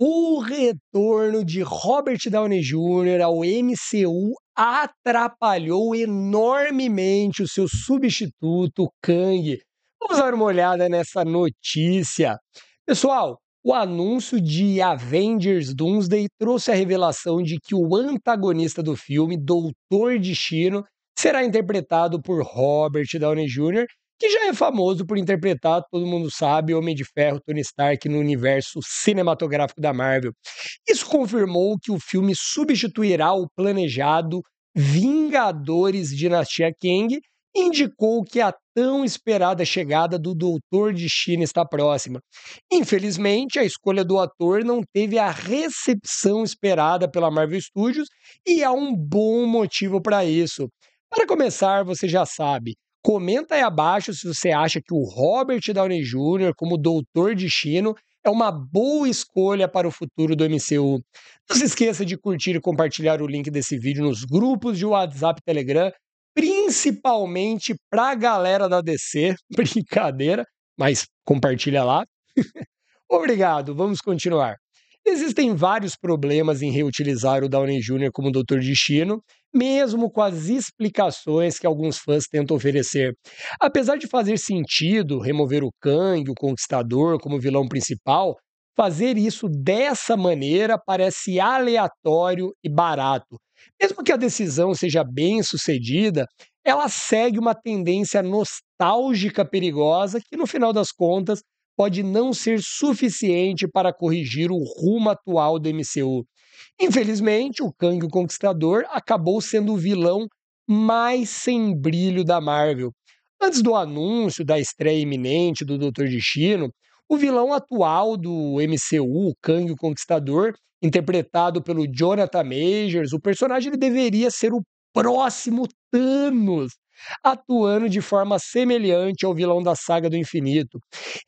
o retorno de Robert Downey Jr. ao MCU atrapalhou enormemente o seu substituto Kang. Vamos dar uma olhada nessa notícia. Pessoal, o anúncio de Avengers Doomsday trouxe a revelação de que o antagonista do filme, Doutor Destino, será interpretado por Robert Downey Jr., que já é famoso por interpretar, todo mundo sabe, Homem de Ferro, Tony Stark no universo cinematográfico da Marvel. Isso confirmou que o filme substituirá o planejado Vingadores Dinastia Kang, indicou que a tão esperada chegada do Doutor China está próxima. Infelizmente, a escolha do ator não teve a recepção esperada pela Marvel Studios e há um bom motivo para isso. Para começar, você já sabe, Comenta aí abaixo se você acha que o Robert Downey Jr., como doutor de Chino, é uma boa escolha para o futuro do MCU. Não se esqueça de curtir e compartilhar o link desse vídeo nos grupos de WhatsApp e Telegram, principalmente para a galera da DC. Brincadeira, mas compartilha lá. Obrigado, vamos continuar. Existem vários problemas em reutilizar o Downey Jr. como Doutor Destino, mesmo com as explicações que alguns fãs tentam oferecer. Apesar de fazer sentido remover o Kang, o Conquistador, como vilão principal, fazer isso dessa maneira parece aleatório e barato. Mesmo que a decisão seja bem sucedida, ela segue uma tendência nostálgica perigosa que, no final das contas, pode não ser suficiente para corrigir o rumo atual do MCU. Infelizmente, o Kang o Conquistador acabou sendo o vilão mais sem brilho da Marvel. Antes do anúncio da estreia iminente do Doutor Destino, o vilão atual do MCU, Kang o Conquistador, interpretado pelo Jonathan Majors, o personagem deveria ser o próximo Thanos, atuando de forma semelhante ao vilão da saga do infinito.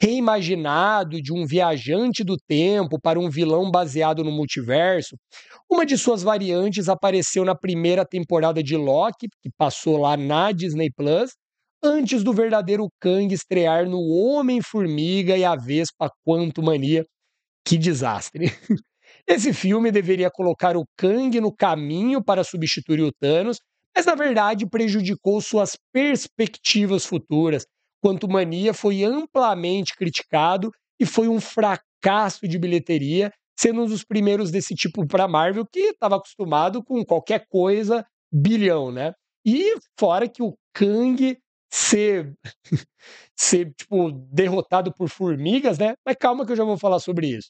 Reimaginado de um viajante do tempo para um vilão baseado no multiverso, uma de suas variantes apareceu na primeira temporada de Loki, que passou lá na Disney Plus, antes do verdadeiro Kang estrear no Homem-Formiga e a Vespa Quanto Mania. Que desastre! Esse filme deveria colocar o Kang no caminho para substituir o Thanos mas na verdade prejudicou suas perspectivas futuras. Quanto Mania foi amplamente criticado e foi um fracasso de bilheteria, sendo um dos primeiros desse tipo para Marvel, que estava acostumado com qualquer coisa bilhão, né? E fora que o Kang ser, ser tipo, derrotado por formigas, né? Mas calma que eu já vou falar sobre isso.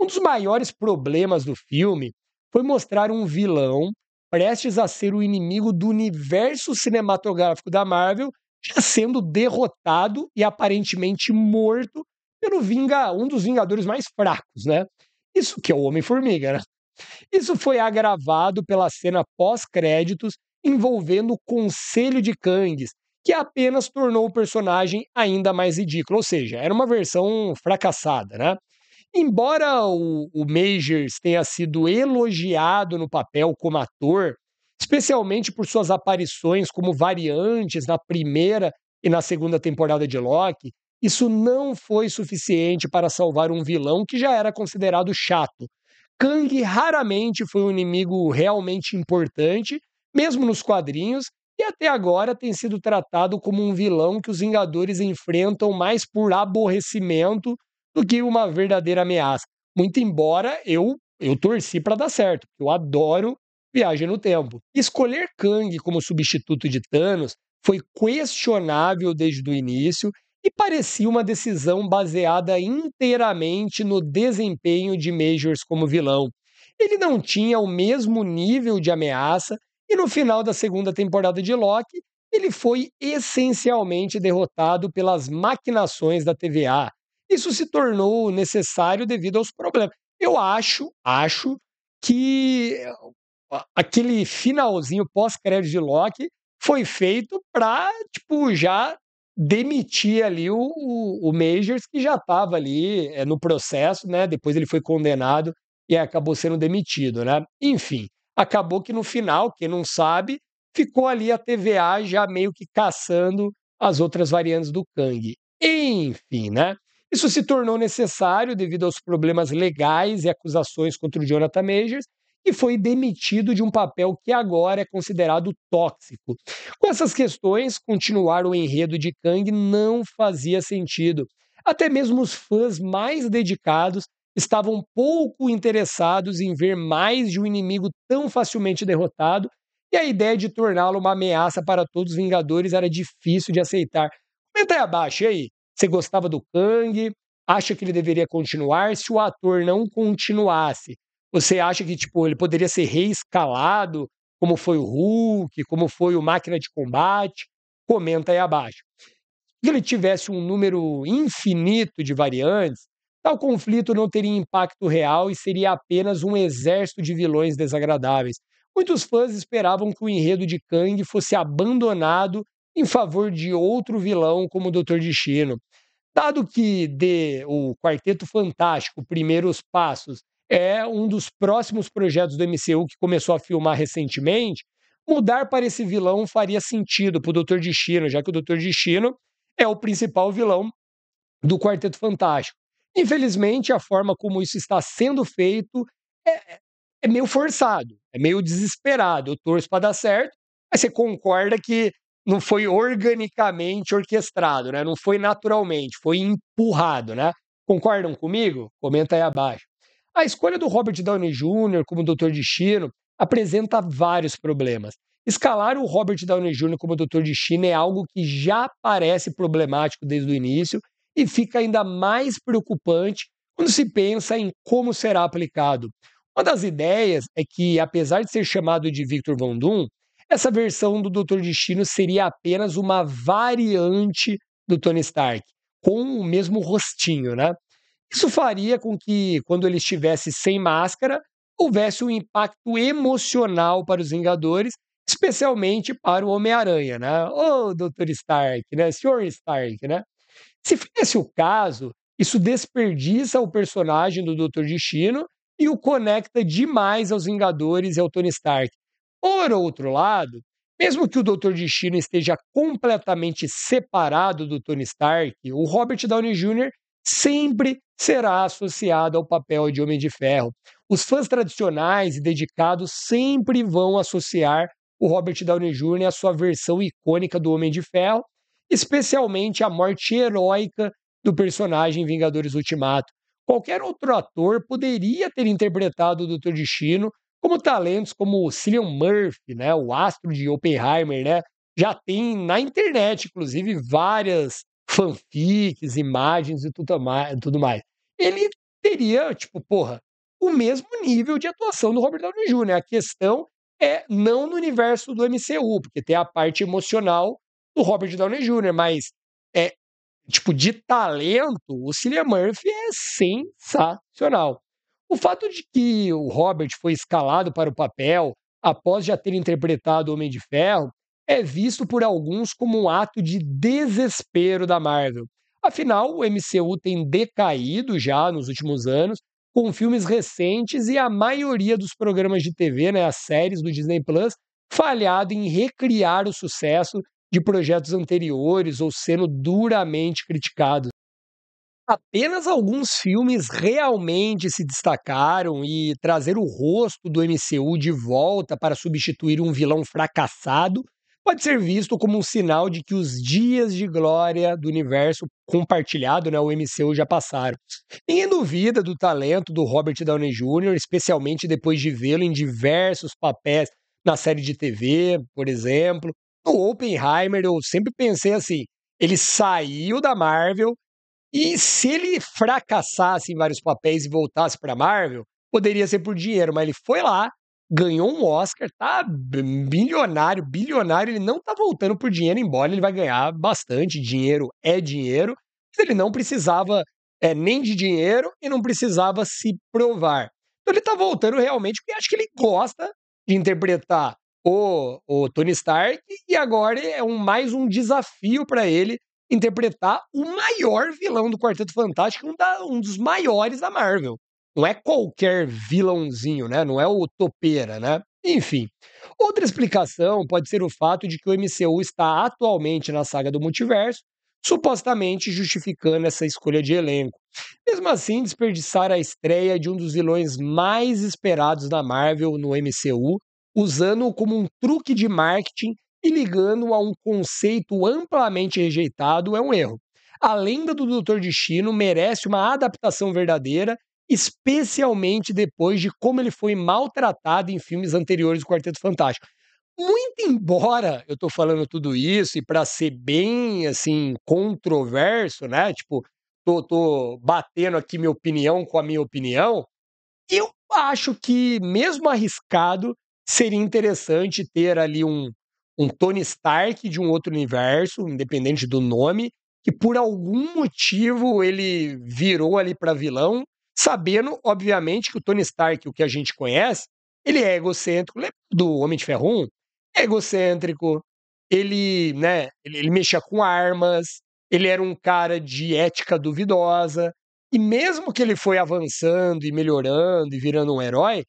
Um dos maiores problemas do filme foi mostrar um vilão prestes a ser o inimigo do universo cinematográfico da Marvel, já sendo derrotado e aparentemente morto pelo Vinga, um dos Vingadores mais fracos, né? Isso que é o Homem-Formiga, né? Isso foi agravado pela cena pós-créditos envolvendo o Conselho de Kangs, que apenas tornou o personagem ainda mais ridículo, ou seja, era uma versão fracassada, né? Embora o, o Majors tenha sido elogiado no papel como ator, especialmente por suas aparições como variantes na primeira e na segunda temporada de Loki, isso não foi suficiente para salvar um vilão que já era considerado chato. Kang raramente foi um inimigo realmente importante, mesmo nos quadrinhos, e até agora tem sido tratado como um vilão que os Vingadores enfrentam mais por aborrecimento do que uma verdadeira ameaça. Muito embora eu eu torci para dar certo. Eu adoro Viagem no Tempo. Escolher Kang como substituto de Thanos foi questionável desde o início e parecia uma decisão baseada inteiramente no desempenho de Majors como vilão. Ele não tinha o mesmo nível de ameaça e no final da segunda temporada de Loki, ele foi essencialmente derrotado pelas maquinações da TVA. Isso se tornou necessário devido aos problemas. Eu acho, acho que eh, aquele finalzinho pós-crédito de Loki foi feito para, tipo, já demitir ali o, o, o Majors, que já estava ali é, no processo, né? Depois ele foi condenado e acabou sendo demitido, né? Enfim, acabou que no final, quem não sabe, ficou ali a TVA já meio que caçando as outras variantes do Kang. Enfim, né? Isso se tornou necessário devido aos problemas legais e acusações contra o Jonathan Majors, que foi demitido de um papel que agora é considerado tóxico. Com essas questões, continuar o enredo de Kang não fazia sentido. Até mesmo os fãs mais dedicados estavam pouco interessados em ver mais de um inimigo tão facilmente derrotado, e a ideia de torná-lo uma ameaça para todos os Vingadores era difícil de aceitar. Comenta aí abaixo, e aí? Você gostava do Kang? Acha que ele deveria continuar? Se o ator não continuasse, você acha que tipo ele poderia ser reescalado, como foi o Hulk, como foi o Máquina de Combate? Comenta aí abaixo. Se ele tivesse um número infinito de variantes, tal conflito não teria impacto real e seria apenas um exército de vilões desagradáveis. Muitos fãs esperavam que o enredo de Kang fosse abandonado em favor de outro vilão como o Doutor Destino. Dado que de, o Quarteto Fantástico, Primeiros Passos, é um dos próximos projetos do MCU que começou a filmar recentemente, mudar para esse vilão faria sentido para o Doutor Destino, já que o Doutor Destino é o principal vilão do Quarteto Fantástico. Infelizmente, a forma como isso está sendo feito é, é meio forçado, é meio desesperado. Eu torço para dar certo, mas você concorda que não foi organicamente orquestrado, né? Não foi naturalmente, foi empurrado, né? Concordam comigo? Comenta aí abaixo. A escolha do Robert Downey Jr. como Doutor Destino apresenta vários problemas. Escalar o Robert Downey Jr. como Doutor Destino é algo que já parece problemático desde o início e fica ainda mais preocupante quando se pensa em como será aplicado. Uma das ideias é que, apesar de ser chamado de Victor Von Doom, essa versão do Doutor Destino seria apenas uma variante do Tony Stark, com o mesmo rostinho, né? Isso faria com que, quando ele estivesse sem máscara, houvesse um impacto emocional para os Vingadores, especialmente para o Homem-Aranha, né? Ô, oh, Dr. Stark, né? Sr. Stark, né? Se fosse o caso, isso desperdiça o personagem do Dr. Destino e o conecta demais aos Vingadores e ao Tony Stark, por outro lado, mesmo que o Dr. Destino esteja completamente separado do Tony Stark, o Robert Downey Jr. sempre será associado ao papel de Homem de Ferro. Os fãs tradicionais e dedicados sempre vão associar o Robert Downey Jr. à sua versão icônica do Homem de Ferro, especialmente à morte heróica do personagem em Vingadores Ultimato. Qualquer outro ator poderia ter interpretado o Dr. Destino, como talentos como o Cillian Murphy, né, o astro de Oppenheimer, né, já tem na internet, inclusive, várias fanfics, imagens e tudo mais, tudo mais. Ele teria, tipo, porra, o mesmo nível de atuação do Robert Downey Jr. A questão é não no universo do MCU, porque tem a parte emocional do Robert Downey Jr., mas é tipo de talento, o Cillian Murphy é sensacional. O fato de que o Robert foi escalado para o papel após já ter interpretado Homem de Ferro é visto por alguns como um ato de desespero da Marvel. Afinal, o MCU tem decaído já nos últimos anos, com filmes recentes e a maioria dos programas de TV, né, as séries do Disney Plus, falhado em recriar o sucesso de projetos anteriores ou sendo duramente criticados. Apenas alguns filmes realmente se destacaram e trazer o rosto do MCU de volta para substituir um vilão fracassado pode ser visto como um sinal de que os dias de glória do universo compartilhado, né, o MCU já passaram. Ninguém duvida do talento do Robert Downey Jr., especialmente depois de vê-lo em diversos papéis na série de TV, por exemplo. No Oppenheimer, eu sempre pensei assim, ele saiu da Marvel e se ele fracassasse em vários papéis e voltasse para Marvel, poderia ser por dinheiro, mas ele foi lá, ganhou um Oscar, tá bilionário, bilionário, ele não tá voltando por dinheiro, embora ele vai ganhar bastante, dinheiro é dinheiro, mas ele não precisava é, nem de dinheiro e não precisava se provar. Então ele tá voltando realmente porque acho que ele gosta de interpretar o, o Tony Stark e agora é um, mais um desafio para ele interpretar o maior vilão do Quarteto Fantástico, um, da, um dos maiores da Marvel. Não é qualquer vilãozinho, né? Não é o topeira, né? Enfim, outra explicação pode ser o fato de que o MCU está atualmente na saga do multiverso, supostamente justificando essa escolha de elenco. Mesmo assim, desperdiçar a estreia de um dos vilões mais esperados da Marvel no MCU, usando-o como um truque de marketing e ligando a um conceito amplamente rejeitado é um erro. A lenda do Doutor Destino merece uma adaptação verdadeira, especialmente depois de como ele foi maltratado em filmes anteriores do Quarteto Fantástico. Muito embora eu tô falando tudo isso e para ser bem assim controverso, né? Tipo, tô, tô batendo aqui minha opinião com a minha opinião, eu acho que mesmo arriscado seria interessante ter ali um um Tony Stark de um outro universo, independente do nome, que por algum motivo ele virou ali para vilão, sabendo, obviamente, que o Tony Stark, o que a gente conhece, ele é egocêntrico, lembra do Homem de Ferro 1? É egocêntrico, ele, né, ele, ele mexia com armas, ele era um cara de ética duvidosa, e mesmo que ele foi avançando e melhorando e virando um herói,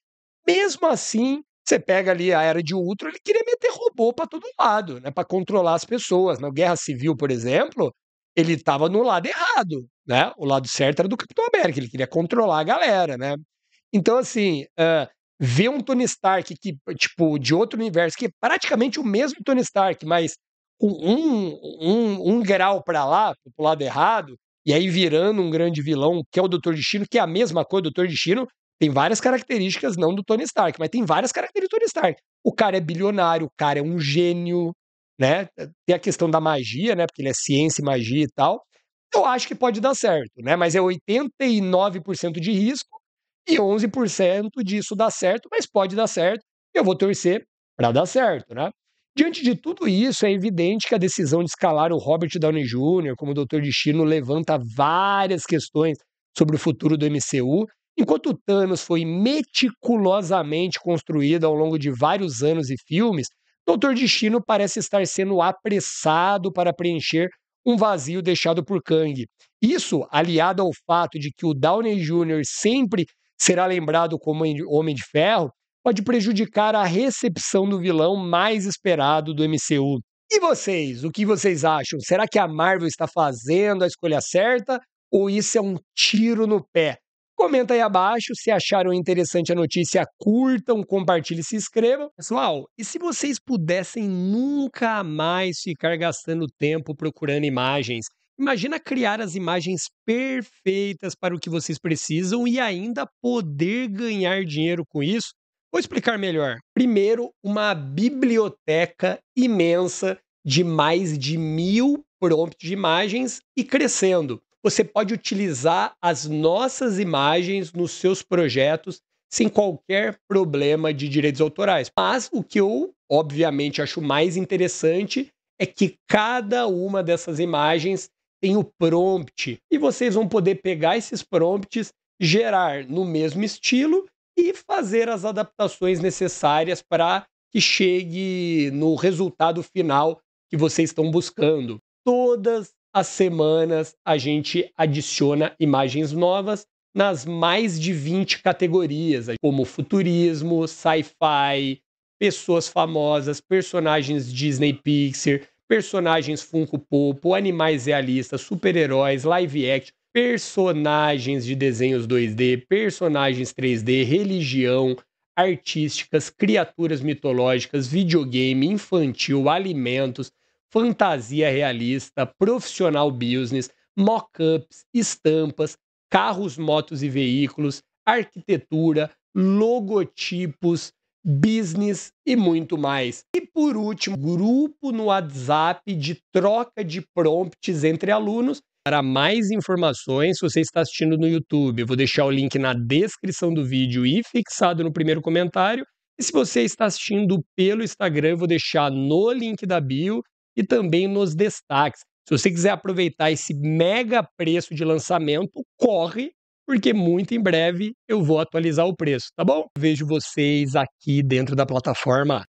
mesmo assim, você pega ali a era de Ultron, ele queria meter robô para todo lado, né? Para controlar as pessoas. Na né. Guerra Civil, por exemplo, ele estava no lado errado, né? O lado certo era do Capitão América, ele queria controlar a galera, né? Então, assim, uh, ver um Tony Stark que, tipo, de outro universo, que é praticamente o mesmo Tony Stark, mas um, um, um grau para lá, pro lado errado, e aí virando um grande vilão, que é o Doutor Destino, que é a mesma coisa, o Doutor Destino tem várias características, não do Tony Stark, mas tem várias características do Tony Stark. O cara é bilionário, o cara é um gênio, né? Tem a questão da magia, né? Porque ele é ciência e magia e tal. Eu acho que pode dar certo, né? Mas é 89% de risco e 11% disso dá certo, mas pode dar certo. Eu vou torcer para dar certo, né? Diante de tudo isso, é evidente que a decisão de escalar o Robert Downey Jr. como Doutor Destino levanta várias questões sobre o futuro do MCU Enquanto Thanos foi meticulosamente construído ao longo de vários anos e filmes, Doutor Destino parece estar sendo apressado para preencher um vazio deixado por Kang. Isso, aliado ao fato de que o Downey Jr. sempre será lembrado como Homem de Ferro, pode prejudicar a recepção do vilão mais esperado do MCU. E vocês, o que vocês acham? Será que a Marvel está fazendo a escolha certa ou isso é um tiro no pé? Comenta aí abaixo se acharam interessante a notícia, curtam, compartilhem, se inscrevam. Pessoal, e se vocês pudessem nunca mais ficar gastando tempo procurando imagens? Imagina criar as imagens perfeitas para o que vocês precisam e ainda poder ganhar dinheiro com isso? Vou explicar melhor. Primeiro, uma biblioteca imensa de mais de mil prompts de imagens e crescendo você pode utilizar as nossas imagens nos seus projetos sem qualquer problema de direitos autorais. Mas o que eu, obviamente, acho mais interessante é que cada uma dessas imagens tem o prompt e vocês vão poder pegar esses prompts, gerar no mesmo estilo e fazer as adaptações necessárias para que chegue no resultado final que vocês estão buscando. Todas as semanas a gente adiciona imagens novas nas mais de 20 categorias, como futurismo, sci-fi, pessoas famosas, personagens Disney Pixar, personagens Funko Pop, animais realistas, super-heróis, live action, personagens de desenhos 2D, personagens 3D, religião, artísticas, criaturas mitológicas, videogame, infantil, alimentos, fantasia realista, profissional business, mockups, estampas, carros, motos e veículos, arquitetura, logotipos, business e muito mais. E por último, grupo no WhatsApp de troca de prompts entre alunos. Para mais informações, se você está assistindo no YouTube, eu vou deixar o link na descrição do vídeo e fixado no primeiro comentário. E se você está assistindo pelo Instagram, eu vou deixar no link da bio e também nos destaques. Se você quiser aproveitar esse mega preço de lançamento, corre, porque muito em breve eu vou atualizar o preço, tá bom? Vejo vocês aqui dentro da plataforma.